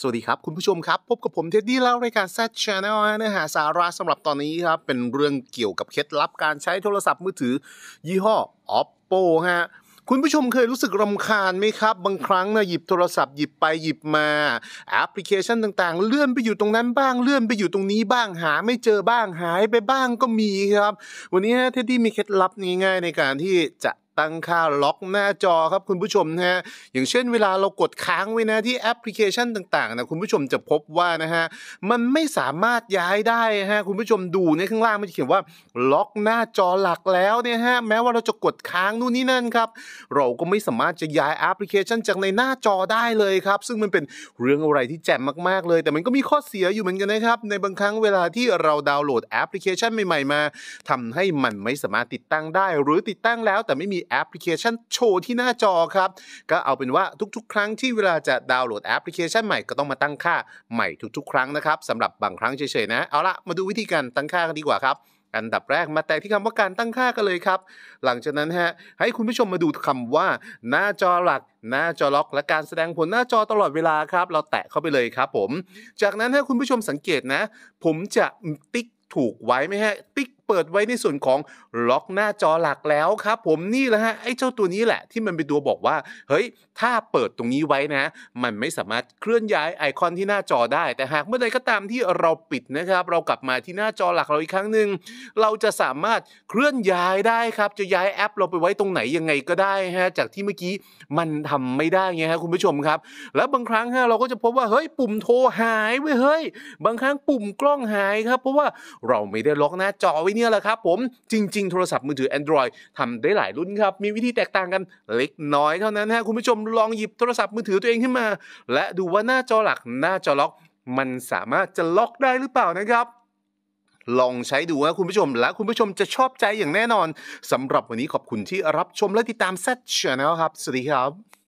สวัสดีครับ คุณผู้ชมครับ พบกับผมเท็ดดี้แล้วรายการแซดชาแนลเนื้อหาสาระสำหรับตอนนี้ครับ เป็นเรื่องเกี่ยวกับเคล็ดลับการใช้โทรศัพท์มือถือยี่ห้อ oppo ฮะคุณผู้ชมเคยรู้สึกรำคาญไหมครับ บางครั้งนะหยิบโทรศัพท์หยิบไปหยิบมาแอปพลิเคชันต่างๆ เลื่อนไปอยู่ตรงนั้นบ้างเลื่อนไปอยู่ตรงนี้บ้างหาไม่เจอบ้างหายไปบ้างก็มีครับวันนี้เท็ดดี้มีเคล็ดลับง่ายๆในการที่จะตั้งค่าล็อกหน้าจอครับคุณผู้ชมนะฮะอย่างเช่นเวลาเรากดค้างไว้นะที่แอปพลิเคชันต่างๆนะคุณผู้ชมจะพบว่านะฮะมันไม่สามารถย้ายได้ฮะคุณผู้ชมดูในข้างล่างมันจะเขียนว่าล็อกหน้าจอหลักแล้วเนี่ยฮะแม้ว่าเราจะกดค้างนู่นนี่นั่นครับเราก็ไม่สามารถจะย้ายแอปพลิเคชันจากในหน้าจอได้เลยครับซึ่งมันเป็นเรื่องอะไรที่แจ่มมากๆเลย แต่มันก็มีข้อเสียอยู่เหมือนกันนะครับในบางครั้งเวลาที่เราดาวน์โหลดแอปพลิเคชันใหม่ๆมาทำให้มันไม่สามารถติดตั้งได้ หรือติดตั้งแล้ว แต่ไม่มีแอปพลิเคชันโชว์ที่หน้าจอครับก็เอาเป็นว่าทุกๆ ครั้งที่เวลาจะดาวน์โหลดแอปพลิเคชันใหม่ก็ต้องมาตั้งค่าใหม่ทุกๆครั้งนะครับสำหรับบางครั้งเฉยๆนะเอาละมาดูวิธีการตั้งค่ากันดีกว่าครับ อันดับแรกมาแตะที่คำว่าการตั้งค่ากันเลยครับ หลังจากนั้นฮะให้คุณผู้ชมมาดูคำว่า หน้าจอหลักหน้าจอล็อก และการแสดงผลหน้าจอตลอดเวลาครับเราแตะเข้าไปเลยครับผมจากนั้นห้คุณผู้ชมสังเกตนะ ผมจะติ๊กถูกไว้ไหมฮะติ๊กเปิดไว้ในส่วนของล็อกหน้าจอหลักแล้วครับ ผมนี่แหละฮะไอ้เจ้าตัวนี้แหละ ที่มันเป็นตัวบอกว่า เฮ้ยถ้าเปิดตรงนี้ไว้นะ มันไม่สามารถเคลื่อนย้ายไอคอนที่หน้าจอได้แต่หากเมื่อใดก็ตามที่เราปิดนะครับเรากลับมาที่หน้าจอหลักเราอีกครั้งหนึ่งเราจะสามารถเคลื่อนย้ายได้ครับ จะย้ายแอป เราไปไว้ตรงไหนยังไงก็ได้ฮะจากที่เมื่อกี้มันทำไม่ได้ไงฮะคุณผู้ชมครับ แล้วบางครั้งฮะเราก็จะพบว่าเฮ้ยปุ่มโทรหายเว้ยเฮ้ยบางครั้งปุ่มกล้องหายครับเพราะว่าเราไม่ได้ล็อกหน้าจอไว้เนี่ยนี่ยแหละครับผมจริงๆ โทรศัพท์มือถือ Android ทำได้หลายรุ่นครับมีวิธีแตกต่างกันเล็กน้อยเท่านั้นนะคุณผู้ชมลองหยิบโทรศัพท์มือถือตัวเองขึ้นมา และดูว่าหน้าจอหลักหน้าจอล็อก มันสามารถจะล็อกได้หรือเปล่านะครับ ลองใช้ดูนะคุณผู้ชมและคุณผู้ชมจะชอบใจอย่างแน่นอนสำหรับวันนี้ขอบคุณที่รับชมและติดตามแซ h a n n นะครับสวัสดีครับ